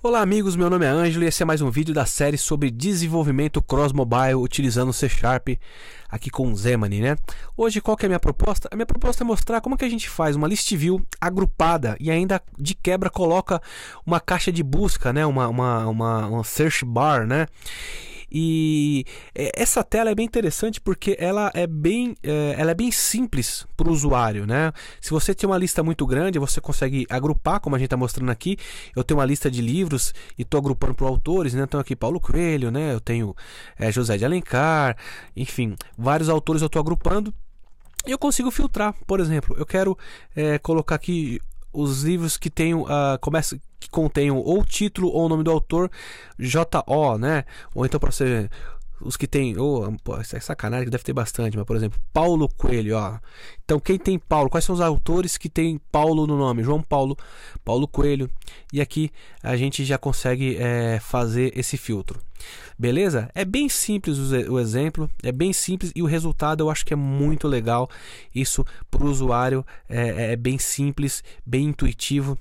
Olá amigos, meu nome é Ângelo e esse é mais um vídeo da série sobre desenvolvimento cross-mobile utilizando C Sharp aqui com o Zemani, né? Hoje qual que é a minha proposta? A minha proposta é mostrar como que a gente faz uma list view agrupada e ainda de quebra coloca uma caixa de busca, né? Uma, uma, uma, uma search bar, né? E é, essa tela é bem interessante porque ela é bem, é, ela é bem simples para o usuário, né? Se você tem uma lista muito grande, você consegue agrupar, como a gente está mostrando aqui. Eu tenho uma lista de livros e estou agrupando por autores, né? Então aqui Paulo Coelho, né? Eu tenho é, José de Alencar, enfim, vários autores eu estou agrupando e eu consigo filtrar, por exemplo, eu quero é, colocar aqui os livros que tenham uh, ah, começa que contenham ou título ou o nome do autor JO, né? Ou então para você os que tem, oh, pô, isso é sacanagem que deve ter bastante, mas por exemplo, Paulo Coelho, ó. Então quem tem Paulo, quais são os autores que tem Paulo no nome? João Paulo, Paulo Coelho. E aqui a gente já consegue é, fazer esse filtro. Beleza? É bem simples o exemplo, é bem simples e o resultado eu acho que é muito legal. Isso para o usuário é, é, é bem simples, bem intuitivo.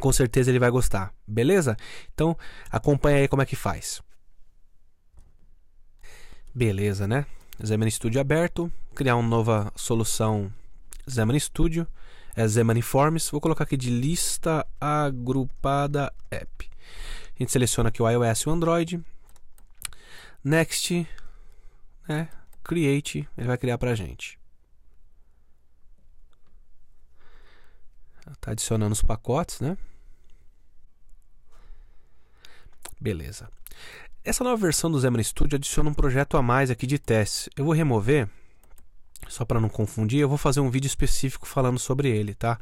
Com certeza ele vai gostar, beleza? Então acompanha aí como é que faz. Beleza, né? Xamarin Studio aberto, criar uma nova solução Xamarin Studio, é Xamarin Forms, vou colocar aqui de lista agrupada app. A gente seleciona aqui o iOS e o Android. Next, né? Create, ele vai criar pra gente. Tá adicionando os pacotes, né? Beleza. Essa nova versão do Xamarin Studio adiciona um projeto a mais aqui de teste. Eu vou remover, só para não confundir, eu vou fazer um vídeo específico falando sobre ele, tá?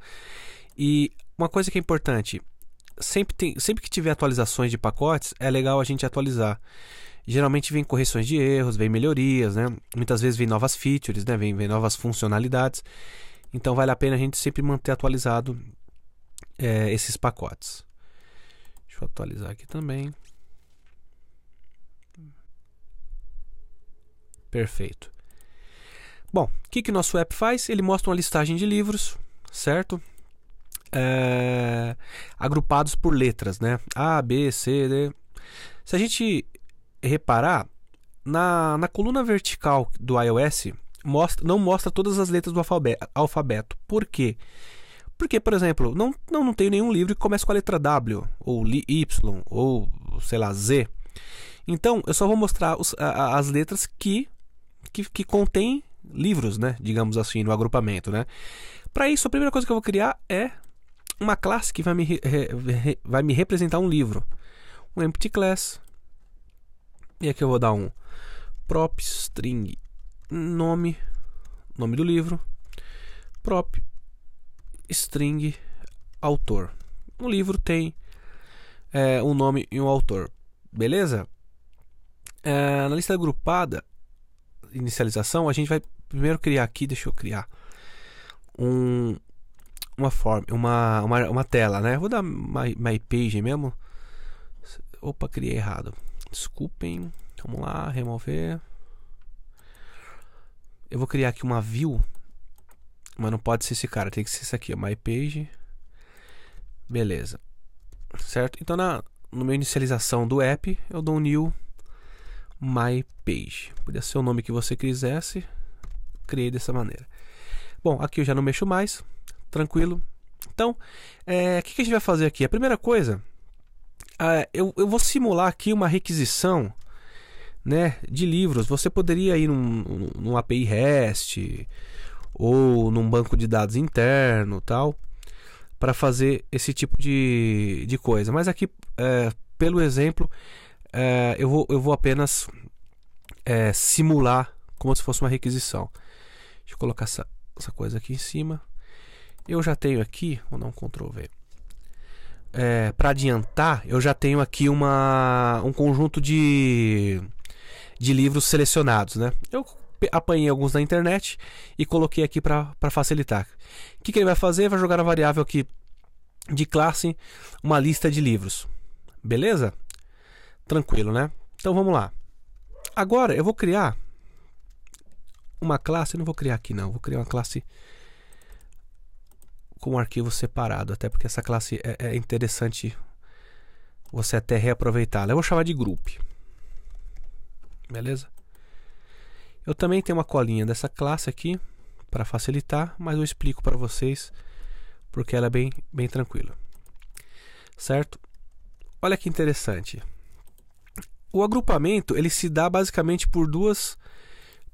E uma coisa que é importante, sempre, tem, sempre que tiver atualizações de pacotes, é legal a gente atualizar. Geralmente vem correções de erros, vem melhorias, né? Muitas vezes vem novas features, né? Vem, vem novas funcionalidades. Então vale a pena a gente sempre manter atualizado é, esses pacotes. Deixa eu atualizar aqui também. Perfeito. Bom, o que, que nosso app faz? Ele mostra uma listagem de livros, certo? É... agrupados por letras, né? A, B, C, D. Se a gente reparar, na, na coluna vertical do iOS mostra, não mostra todas as letras do alfabeto. alfabeto. Por quê? Porque, por exemplo, não, não, não tenho nenhum livro que comece com a letra W, ou Y, ou sei lá, Z. Então, eu só vou mostrar os, a, as letras que que, que contém livros, né? Digamos assim, no agrupamento, né? Para isso, a primeira coisa que eu vou criar é uma classe que vai me, re, vai me representar um livro. Um empty class. E aqui eu vou dar um prop string nome, nome do livro, prop string autor. Um livro tem é, um nome e um autor. Beleza? É, na lista agrupada, inicialização, a gente vai primeiro criar aqui, deixa eu criar um, uma forma, uma, uma, uma tela, né? Vou dar my, my page mesmo. Opa, criei errado. Desculpem. Vamos lá, remover. Eu vou criar aqui uma view, mas não pode ser esse cara, tem que ser isso aqui, ó, my page. Beleza. Certo? Então na no meu inicialização do app, eu dou um new My Page. Podia ser o nome que você quisesse, criei dessa maneira. Bom, aqui eu já não mexo mais, tranquilo. Então, é, o é, que, que, a gente vai fazer aqui? A primeira coisa, é, eu, eu vou simular aqui uma requisição né, de livros. Você poderia ir num, num API REST ou num banco de dados interno tal para fazer esse tipo de, de coisa. Mas aqui, é, pelo exemplo, é, eu, vou, eu vou apenas é, simular como se fosse uma requisição. Deixa eu colocar essa, essa coisa aqui em cima. Eu já tenho aqui, vou dar um Ctrl V. É, para adiantar, eu já tenho aqui uma, um conjunto de, de livros selecionados, né? Eu apanhei alguns na internet e coloquei aqui para facilitar. O que, que ele vai fazer? Vai jogar a variável aqui de classe uma lista de livros. Beleza? Tranquilo, né? Então vamos lá. Agora eu vou criar uma classe, não vou criar aqui não, vou criar uma classe com um arquivo separado, até porque essa classe é, é interessante você até reaproveitá-la. Eu vou chamar de group. Beleza? Eu também tenho uma colinha dessa classe aqui para facilitar, mas eu explico para vocês porque ela é bem, bem tranquila. Certo? Olha que interessante. O agrupamento ele se dá basicamente por duas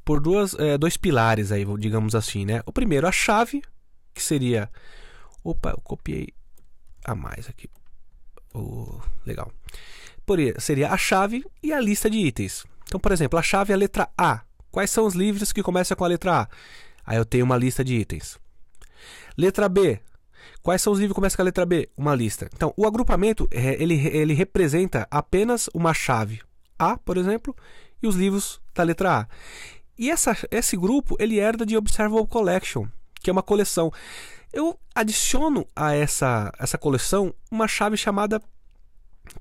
por duas, é, dois pilares aí, digamos assim, né? O primeiro a chave, que seria Opa, eu copiei a mais aqui. Oh, legal. Por, seria a chave e a lista de itens. Então, por exemplo, a chave é a letra A. Quais são os livros que começam com a letra A? Aí eu tenho uma lista de itens. Letra B. Quais são os livros que começam com a letra B? Uma lista. Então, o agrupamento é, ele, ele representa apenas uma chave, a, por exemplo, e os livros da letra A. E essa, esse grupo ele herda de Observable Collection, que é uma coleção. Eu adiciono a essa, essa coleção uma chave chamada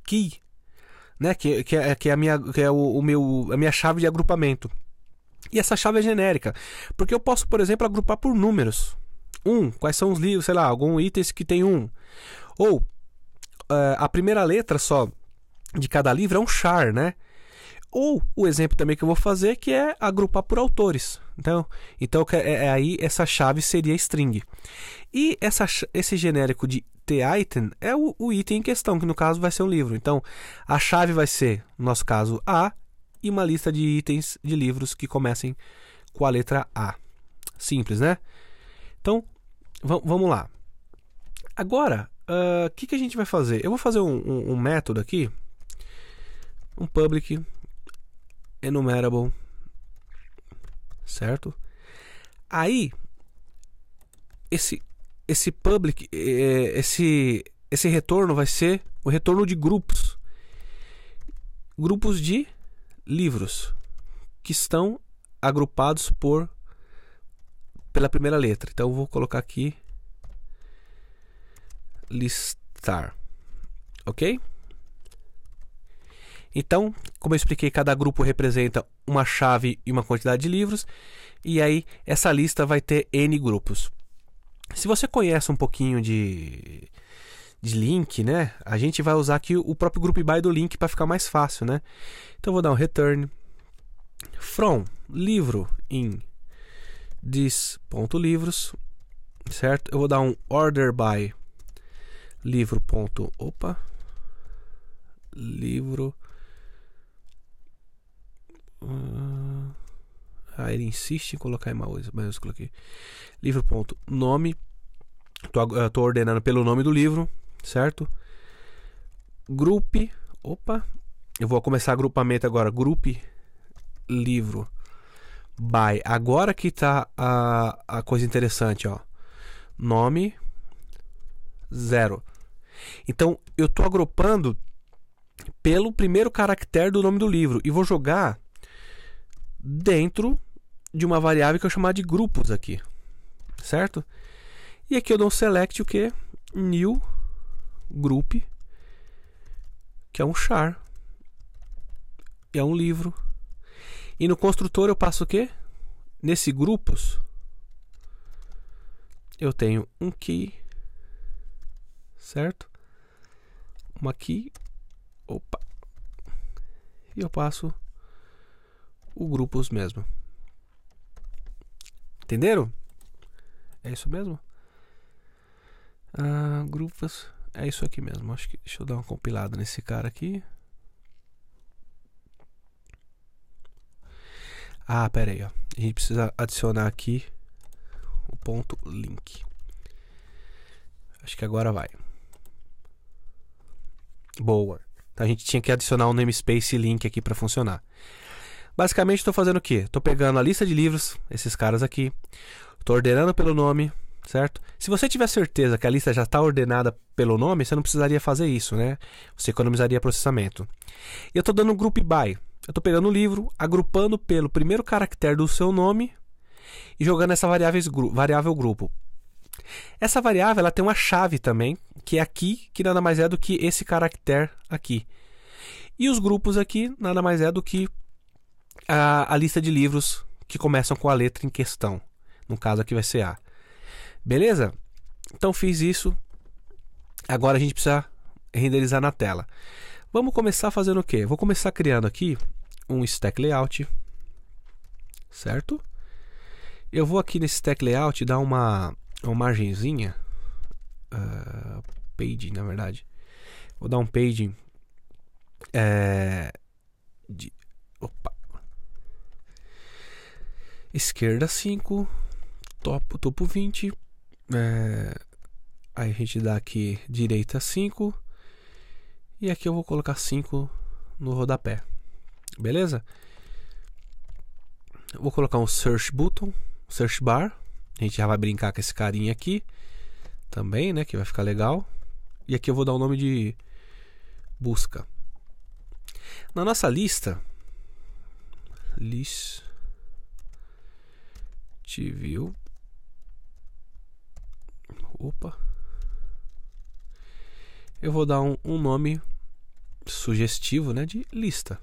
Key, né? que, que, é, que é, a, minha, que é o, o meu, a minha chave de agrupamento. E essa chave é genérica, porque eu posso, por exemplo, agrupar por números. Um, quais são os livros, sei lá, algum itens que tem um. Ou uh, a primeira letra só de cada livro é um char, né? Ou o exemplo também que eu vou fazer que é agrupar por autores. Então, então é, é aí essa chave seria string. E essa, esse genérico de the item é o, o item em questão, que no caso vai ser um livro. Então, a chave vai ser, no nosso caso, A e uma lista de itens de livros que comecem com a letra A. Simples, né? Então, vamos lá. Agora, o uh, ah, que, que a gente vai fazer? Eu vou fazer um, um, um método aqui, um public enumerable, certo? Aí esse esse public, eh, eh, esse esse retorno vai ser o retorno de grupos, grupos de livros que estão agrupados por pela primeira letra. Então eu vou colocar aqui listar, ok? Então, como eu expliquei, cada grupo representa uma chave e uma quantidade de livros, e aí essa lista vai ter N grupos. Se você conhece um pouquinho de, de link, né? A gente vai usar aqui o próprio group by do link para ficar mais fácil, né? Então vou dar um return from livro in this.livros, certo? Eu vou dar um order by livro. Ponto, opa, livro ah, ele insiste em colocar em maiúsculo aqui. Livro. Ponto, nome. Tô, ah, tô ordenando pelo nome do livro, certo? Grupo. Opa! Eu vou começar agrupamento agora. Grupo. Livro. By. Agora que tá a, a coisa interessante, ó. Nome. Zero. Então, eu tô agrupando pelo primeiro caractere do nome do livro. E vou jogar dentro de uma variável que eu chamar de grupos aqui, certo? E aqui eu dou um select o que? New group, que é um char, é um livro. E no construtor eu passo o que? Nesse grupos, eu tenho um key, certo? Uma key, opa, e eu passo o grupos mesmo. Entenderam? É isso mesmo? Ah, grupos. É isso aqui mesmo. Acho que deixa eu dar uma compilada nesse cara aqui. Ah, pera aí, ó. A gente precisa adicionar aqui o ponto link. Acho que agora vai. Boa. Então a gente tinha que adicionar o um namespace link aqui para funcionar. Basicamente, estou fazendo o quê? Estou pegando a lista de livros, esses caras aqui, estou ordenando pelo nome, certo? Se você tiver certeza que a lista já está ordenada pelo nome, você não precisaria fazer isso, né? Você economizaria processamento. E eu estou dando um group by. Eu estou pegando o livro, agrupando pelo primeiro caractere do seu nome e jogando essa variável, variável grupo. Essa variável ela tem uma chave também, que é aqui, que nada mais é do que esse caractere aqui. E os grupos aqui nada mais é do que a, a lista de livros que começam com a letra em questão. No caso aqui vai ser A. Beleza? Então fiz isso. Agora a gente precisa renderizar na tela. Vamos começar fazendo o quê? Vou começar criando aqui um stack layout. Certo? Eu vou aqui nesse stack layout dar uma, uma margenzinha. Uh, page, na verdade. Vou dar um page é, de, opa, esquerda 5, topo, topo 20, é, aí a gente dá aqui direita 5, e aqui eu vou colocar 5 no rodapé, beleza? Eu vou colocar um search button, search bar, a gente já vai brincar com esse carinha aqui também, né, que vai ficar legal. E aqui eu vou dar o nome de busca. Na nossa lista, list te viu. Opa. Eu vou dar um, um nome sugestivo, né, de lista.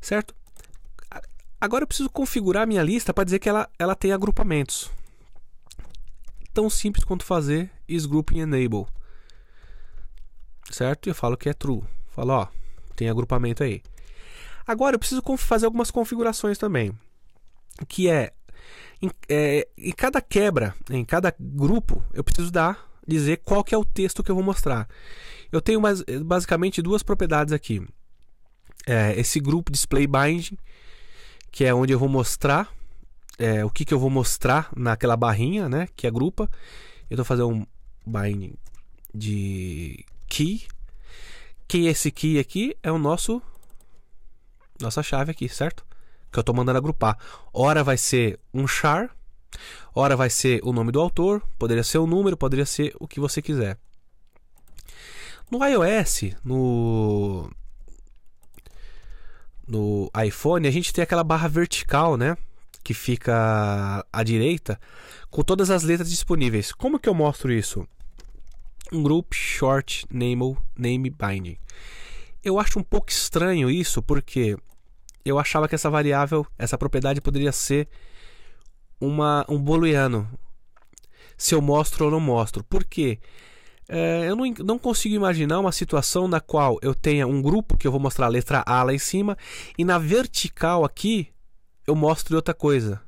Certo? Agora eu preciso configurar minha lista para dizer que ela, ela tem agrupamentos. Tão simples quanto fazer is grouping enable. Certo? Eu falo que é true. Falo, ó, tem agrupamento aí. Agora eu preciso fazer algumas configurações também que é em, é, em cada quebra, em cada grupo, eu preciso dar dizer qual que é o texto que eu vou mostrar. Eu tenho mais, basicamente duas propriedades aqui. É, esse grupo display binding, que é onde eu vou mostrar é, o que, que eu vou mostrar naquela barrinha, né, que é agrupa. Eu vou fazer um binding de key, que é esse key aqui é o nosso nossa chave aqui, certo? que eu estou mandando agrupar. Ora vai ser um char, ora vai ser o nome do autor, poderia ser o número, poderia ser o que você quiser. No iOS, no no iPhone, a gente tem aquela barra vertical, né? Que fica à direita, com todas as letras disponíveis. Como que eu mostro isso? Um group short name, name binding. Eu acho um pouco estranho isso, porque eu achava que essa variável, essa propriedade poderia ser uma, um booleano. Se eu mostro ou não mostro. Por quê? É, eu não, não, consigo imaginar uma situação na qual eu tenha um grupo que eu vou mostrar a letra A lá em cima e na vertical aqui eu mostro outra coisa.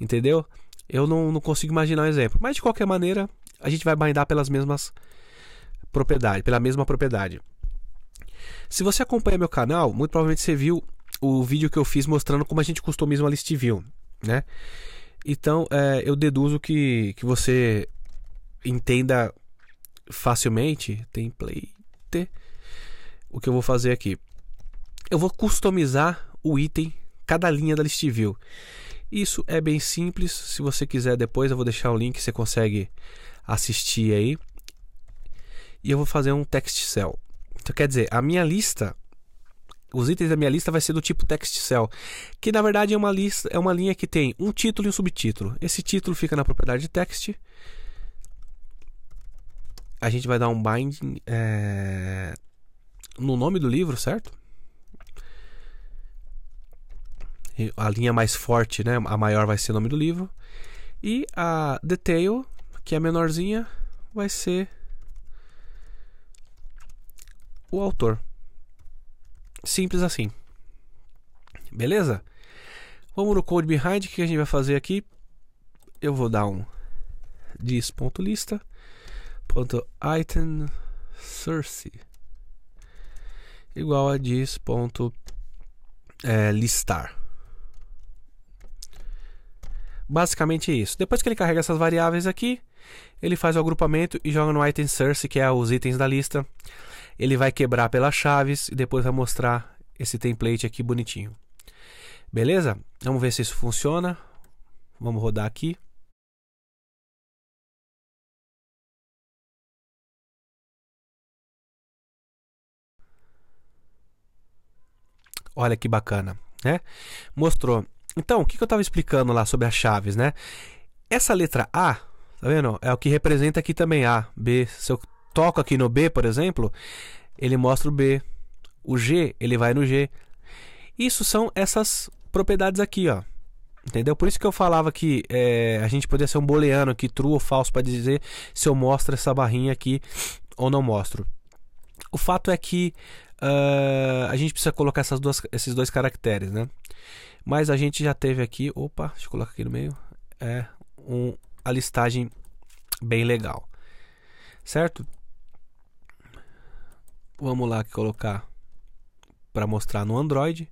Entendeu? Eu não, não consigo imaginar um exemplo. Mas de qualquer maneira, a gente vai bindar pelas mesmas propriedades, pela mesma propriedade. Se você acompanha meu canal, muito provavelmente você viu o vídeo que eu fiz mostrando como a gente customiza uma list view, né? Então, é, eu deduzo que, que você entenda facilmente. Template. O que eu vou fazer aqui? Eu vou customizar o item, cada linha da list view. Isso é bem simples. Se você quiser depois, eu vou deixar o link, você consegue assistir aí. E eu vou fazer um text cell. Então, quer dizer, a minha lista os itens da minha lista vai ser do tipo text cell, que na verdade é uma lista, é uma linha que tem um título e um subtítulo. Esse título fica na propriedade text. A gente vai dar um binding é, no nome do livro, certo? A linha mais forte, né? A maior vai ser o nome do livro. E a detail, que é a menorzinha, vai ser o autor. Simples assim. Beleza? Vamos no code behind, que a gente vai fazer aqui? Eu vou dar um dis.lista ponto item source igual a dis ponto é, listar basicamente é isso depois que ele carrega essas variáveis aqui ele faz o agrupamento e joga no item source que é os itens da lista ele vai quebrar pelas chaves e depois vai mostrar esse template aqui bonitinho. Beleza? Vamos ver se isso funciona. Vamos rodar aqui. Olha que bacana, né? Mostrou. Então, o que eu estava explicando lá sobre as chaves, né? Essa letra A, tá vendo? É o que representa aqui também A, B. Se eu toco aqui no B, por exemplo, ele mostra o B. O G, ele vai no G. Isso são essas propriedades aqui, ó. Entendeu? Por isso que eu falava que é, a gente podia ser um booleano aqui, true ou falso, para dizer se eu mostro essa barrinha aqui ou não mostro. O fato é que uh, a gente precisa colocar essas duas, esses dois caracteres, né? Mas a gente já teve aqui, opa, deixa eu colocar aqui no meio, é um, a listagem bem legal, certo? Vamos lá colocar para mostrar no Android.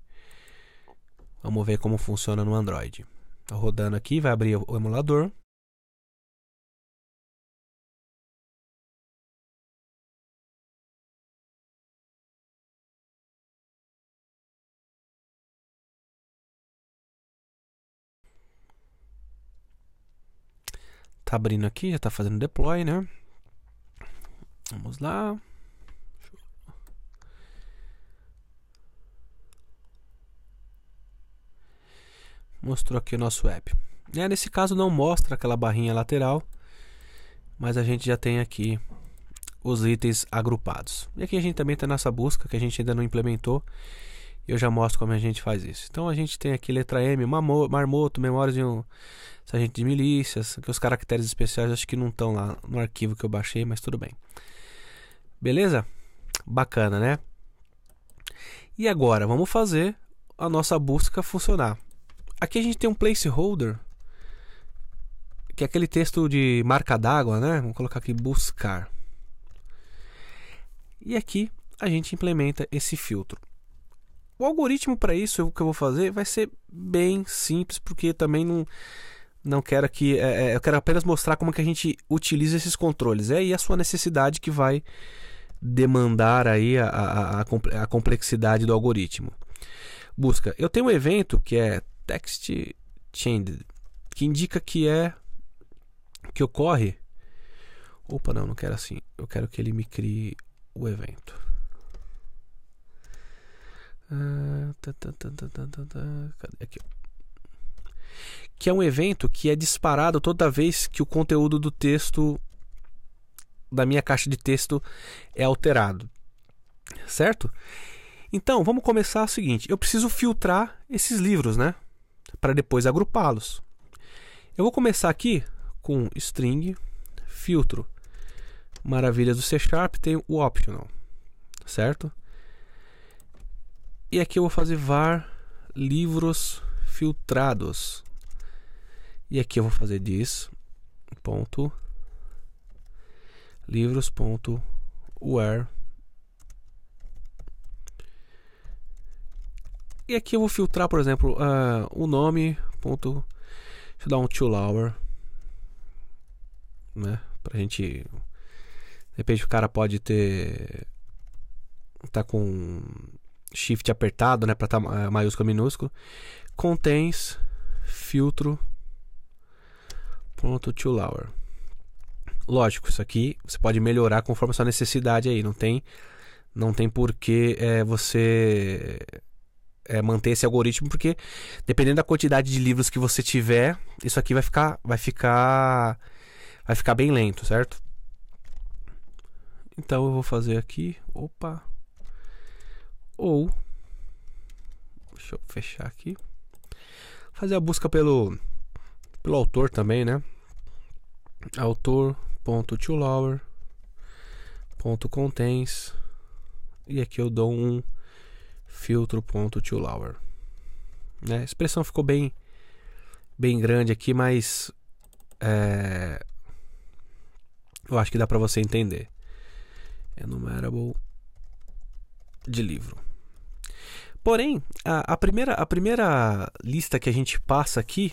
Vamos ver como funciona no Android. Tá rodando aqui, vai abrir o emulador. Tá abrindo aqui, já tá fazendo deploy, né? Vamos lá. mostrou aqui o nosso app. É, nesse caso não mostra aquela barrinha lateral, mas a gente já tem aqui os itens agrupados. E aqui a gente também tem tá a nossa busca, que a gente ainda não implementou. Eu já mostro como a gente faz isso. Então a gente tem aqui letra M, marmoto, memórias de um sargento de milícias, que os caracteres especiais acho que não estão lá no arquivo que eu baixei, mas tudo bem. Beleza? Bacana, né? E agora, vamos fazer a nossa busca funcionar aqui a gente tem um placeholder, que é aquele texto de marca d'água, né? Vamos colocar aqui buscar. E aqui a gente implementa esse filtro. O algoritmo para isso, o que eu vou fazer, vai ser bem simples, porque também não, não quero aqui. É, é eu quero apenas mostrar como é que a gente utiliza esses controles. É aí a sua necessidade que vai demandar aí a, a, a, complexidade do algoritmo. Busca. Eu tenho um evento que é text changed, que indica que é que ocorre. Opa, não, não quero assim. Eu quero que ele me crie o evento. Ah, tá, tá, tá, Aqui, Que é um evento que é disparado toda vez que o conteúdo do texto da minha caixa de texto é alterado. Certo? Então, vamos começar o seguinte. Eu preciso filtrar esses livros, né? para depois agrupá-los. Eu vou começar aqui com string, filtro. Maravilhas do C Sharp tem o optional, certo? E aqui eu vou fazer var livros filtrados. E aqui eu vou fazer this ponto livros ponto where E aqui eu vou filtrar, por exemplo, uh, o nome. Ponto, deixa eu dar um two hour. Né? Pra gente. De repente o cara pode ter. Tá com shift apertado, né? Pra tá uh, maiúsculo minúsculo. Contens filtro. Ponto two hour. Lógico, isso aqui você pode melhorar conforme a sua necessidade aí. Não tem não tem porquê é, eh, você é, manter esse algoritmo, porque dependendo da quantidade de livros que você tiver, isso aqui vai ficar, vai ficar, vai ficar bem lento, certo? Então eu vou fazer aqui, opa, ou deixa eu fechar aqui, fazer a busca pelo pelo autor também, né? Autor ponto ponto contents e aqui eu dou um filtro.toLower. Né? A expressão ficou bem, bem grande aqui, mas é, eu acho que dá para você entender. Enumerable é de livro. Porém, a, a, primeira, a primeira lista que a gente passa aqui,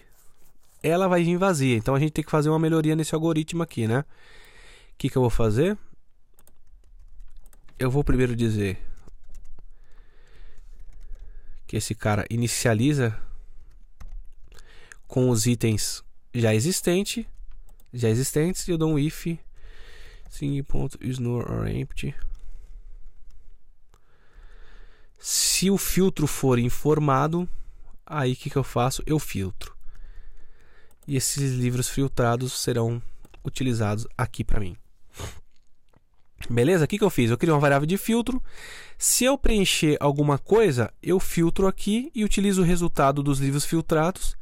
ela vai vir vazia. Então a gente tem que fazer uma melhoria nesse algoritmo aqui, né? O que, que eu vou fazer? Eu vou primeiro dizer que esse cara inicializa com os itens já existente, já existentes, e eu dou um if single.snore or empty. Se o filtro for informado, aí o que, que eu faço? Eu filtro. E esses livros filtrados serão utilizados aqui para mim. Beleza? O que, eu fiz? Eu criei uma variável de filtro. Se eu preencher alguma coisa, eu filtro aqui e utilizo o resultado dos livros filtrados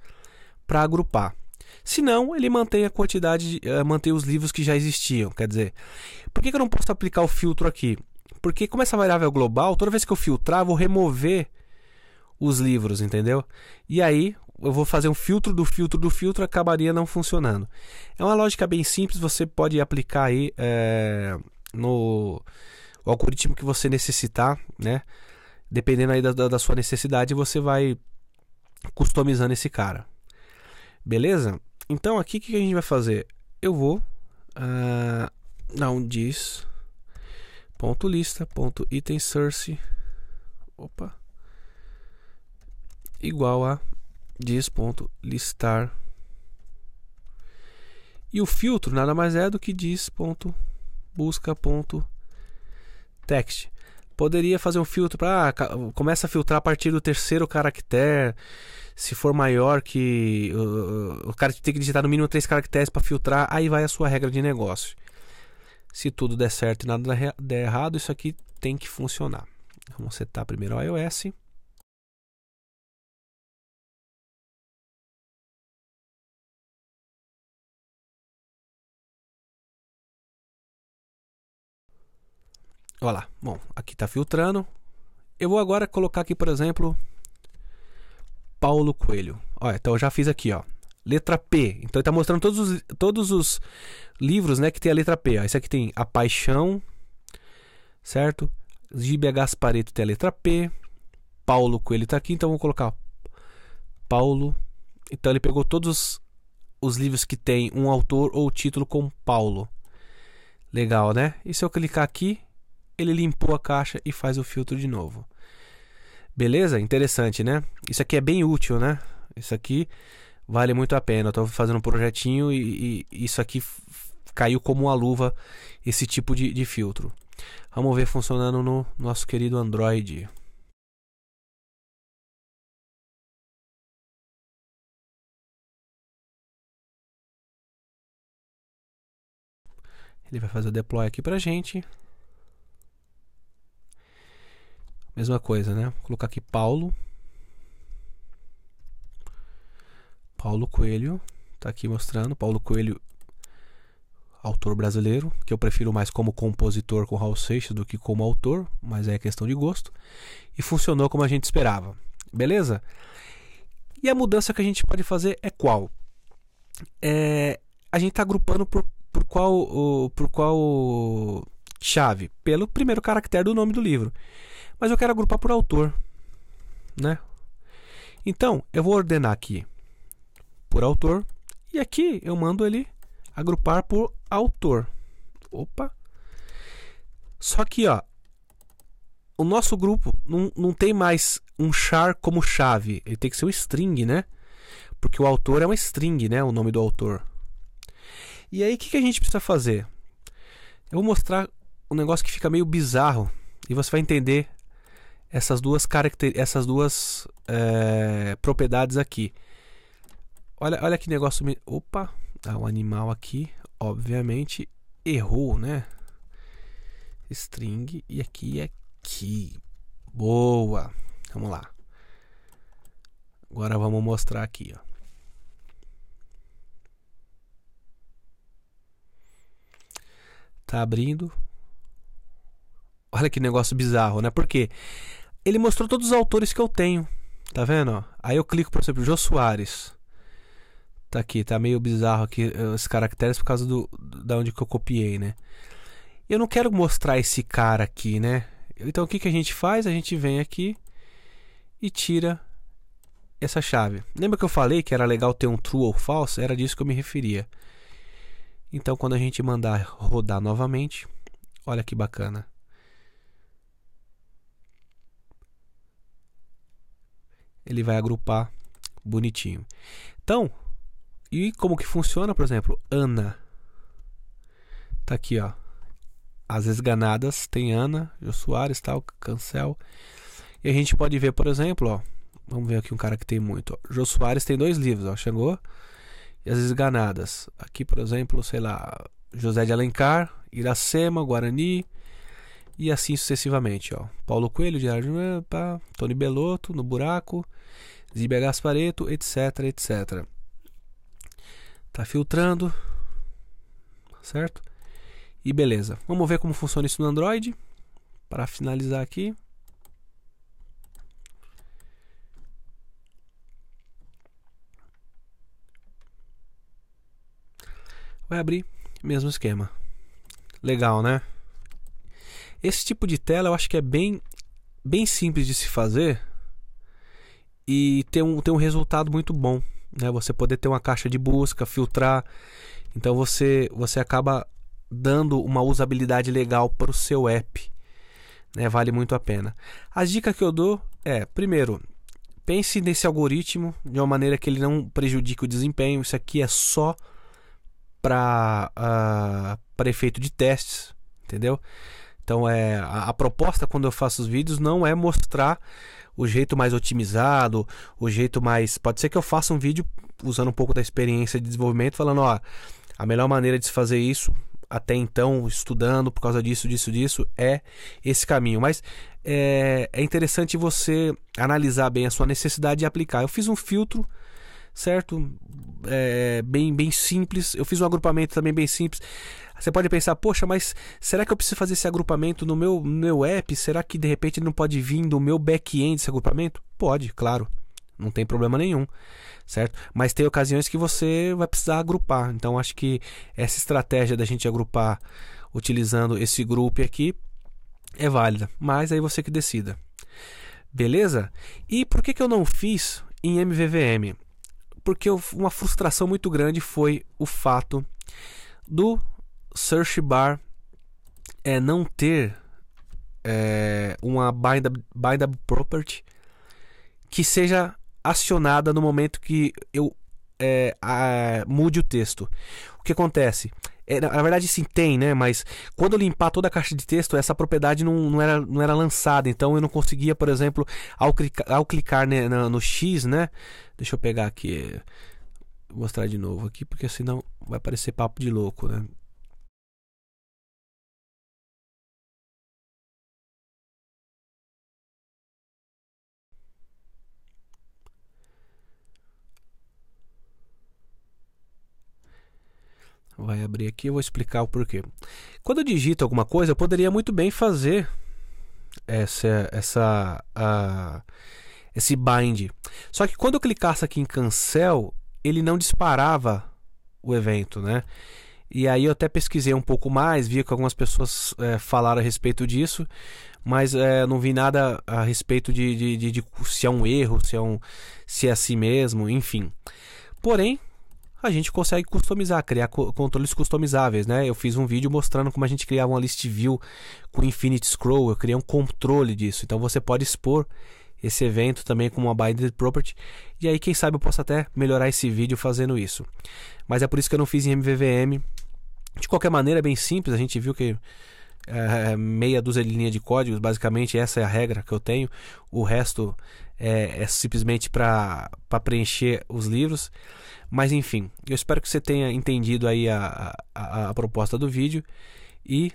para agrupar. Se não, ele mantém a quantidade, uh, mantém os livros que já existiam. Quer dizer, por que, eu não posso aplicar o filtro aqui? Porque como essa variável é global, toda vez que eu filtrar, eu vou remover os livros, entendeu? E aí eu vou fazer um filtro do filtro do filtro, acabaria não funcionando. É uma lógica bem simples, você pode aplicar aí. Eh, no o algoritmo que você necessitar, né? Dependendo aí da, da, da sua necessidade, você vai customizando esse cara. Beleza? Então aqui o que a gente vai fazer? Eu vou uh, dar um diz ponto lista ponto item source opa igual a diz ponto listar e o filtro nada mais é do que diz ponto busca.text. Poderia fazer um filtro para. Ah, começa a filtrar a partir do terceiro caractere. Se for maior que. o cara tem que digitar no mínimo três caracteres para filtrar. Aí vai a sua regra de negócio. Se tudo der certo e nada der errado, isso aqui tem que funcionar. Vamos setar primeiro o iOS. Olha lá. Bom, aqui está filtrando. Eu vou agora colocar aqui, por exemplo, Paulo Coelho. Olha, então eu já fiz aqui, ó. Letra P. Então ele está mostrando todos os, todos os livros, né, que tem a letra P. Ó. Esse aqui tem A Paixão, certo? Gibia Gaspareto tem a letra P. Paulo Coelho está aqui, então vou colocar Paulo. Então ele pegou todos os livros que tem um autor ou título com Paulo. Legal, né? E se eu clicar aqui, ele limpou a caixa e faz o filtro de novo. Beleza? Interessante, né? Isso aqui é bem útil, né? Isso aqui vale muito a pena. Eu estou fazendo um projetinho e, e isso aqui caiu como uma luva esse tipo de, de filtro. Vamos ver funcionando no nosso querido Android. Ele vai fazer o deploy aqui pra gente. Mesma coisa, né? Vou colocar aqui Paulo. Paulo Coelho. Tá aqui mostrando. Paulo Coelho, autor brasileiro, que eu prefiro mais como compositor com Raul Seixas do que como autor, mas é questão de gosto. E funcionou como a gente esperava. Beleza? E a mudança que a gente pode fazer é qual? É, a gente está agrupando por, por qual. Por qual chave, pelo primeiro caractere do nome do livro. Mas eu quero agrupar por autor, né? Então, eu vou ordenar aqui por autor e aqui eu mando ele agrupar por autor. Opa. Só que, ó, o nosso grupo não, não tem mais um char como chave, ele tem que ser um string, né? Porque o autor é uma string, né? O nome do autor. E aí, o que, que a gente precisa fazer? Eu vou mostrar um negócio que fica meio bizarro e você vai entender essas duas caracter essas duas é, propriedades aqui. Olha, olha que negócio. Opa, ah, o animal aqui, obviamente, errou, né? String e aqui é e aqui. Boa. Vamos lá. Agora vamos mostrar aqui, ó. Tá abrindo, Olha que negócio bizarro, né? Porque ele mostrou todos os autores que eu tenho. Tá vendo? Aí eu clico, por exemplo, Jô Soares. Tá aqui, tá meio bizarro aqui eh, os caracteres por causa do da onde que eu copiei, né? Eu não quero mostrar esse cara aqui, né? Então o que, que a gente faz? A gente vem aqui e tira essa chave. Lembra que eu falei que era legal ter um true ou false? Era disso que eu me referia. Então quando a gente mandar rodar novamente, olha que bacana. ele vai agrupar bonitinho. Então, e como que funciona, por exemplo, Ana. Tá aqui, ó. As esganadas tem Ana, Jô Soares, tal, Cancel. E a gente pode ver, por exemplo, ó. Vamos ver aqui um cara que tem muito. Ó. Jô Soares tem dois livros, ó. Xangô e as esganadas. Aqui, por exemplo, sei lá, José de Alencar, Iracema, Guarani, e assim sucessivamente, ó. Paulo Coelho, Gerardo pá, Tony Belotto, No Buraco, Zibia Gaspareto, etc, etc. Tá filtrando, certo? E beleza. Vamos ver como funciona isso no Android. Para finalizar aqui. Vai abrir, mesmo esquema. Legal, né? Esse tipo de tela eu acho que é bem, bem simples de se fazer e tem um, tem um resultado muito bom. Né? Você poder ter uma caixa de busca, filtrar. Então você, você acaba dando uma usabilidade legal para o seu app. Né? Vale muito a pena. As dicas que eu dou é, primeiro, pense nesse algoritmo de uma maneira que ele não prejudique o desempenho. Isso aqui é só para uh, ah, efeito de testes, entendeu? Então é a, a, proposta quando eu faço os vídeos não é mostrar o jeito mais otimizado, o jeito mais. Pode ser que eu faça um vídeo usando um pouco da experiência de desenvolvimento, falando, ó, a melhor maneira de se fazer isso até então, estudando por causa disso, disso, disso, é esse caminho. Mas é, é interessante você analisar bem a sua necessidade e aplicar. Eu fiz um filtro certo? É, é, bem, bem simples. Eu fiz um agrupamento também bem simples. Você pode pensar, poxa, mas será que eu preciso fazer esse agrupamento no meu, no meu app? Será que de repente não pode vir do meu back-end esse agrupamento? Pode, claro. Não tem problema nenhum, certo? Mas tem ocasiões que você vai precisar agrupar. Então, acho que essa estratégia da gente agrupar utilizando esse grupo aqui é válida. Mas aí você que decida. Beleza? E por que, que eu não fiz em MVVM? porque uma frustração muito grande foi o fato do search bar é, não ter é, uma bind bind up property que seja acionada no momento que eu é, a, mude o texto. O que acontece? É, na verdade, sim, tem, né? Mas quando eu limpar toda a caixa de texto, essa propriedade não, não, era, não era lançada. Então eu não conseguia, por exemplo, ao clicar, ao clicar né, no, no X, né? Deixa eu pegar aqui. Vou mostrar de novo aqui, porque senão vai parecer papo de louco, né? Vai abrir aqui, eu vou explicar o porquê. Quando eu digito alguma coisa, eu poderia muito bem fazer essa, essa, uh, esse bind. Só que quando eu clicasse aqui em cancel, ele não disparava o evento, né? E aí eu até pesquisei um pouco mais, vi que algumas pessoas é, falaram a respeito disso, mas é, não vi nada a respeito de, de, de, de, se é um erro, se é, um, se é assim mesmo, enfim. Porém, a gente consegue customizar, criar co controles customizáveis, né? Eu fiz um vídeo mostrando como a gente criava uma list view com Infinite Scroll, eu criei um controle disso. Então você pode expor esse evento também com uma binded property. E aí, quem sabe eu posso até melhorar esse vídeo fazendo isso. Mas é por isso que eu não fiz em MVVM. De qualquer maneira, é bem simples. A gente viu que é, meia dúzia de linha de códigos, basicamente essa é a regra que eu tenho. O resto é, é simplesmente para preencher os livros. Mas enfim, eu espero que você tenha entendido aí a, a, a proposta do vídeo e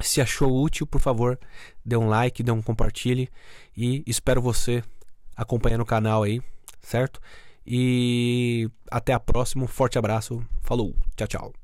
se achou útil, por favor, dê um like, dê um compartilhe e espero você acompanhando o canal aí, certo? E até a próxima, um forte abraço, falou, tchau, tchau.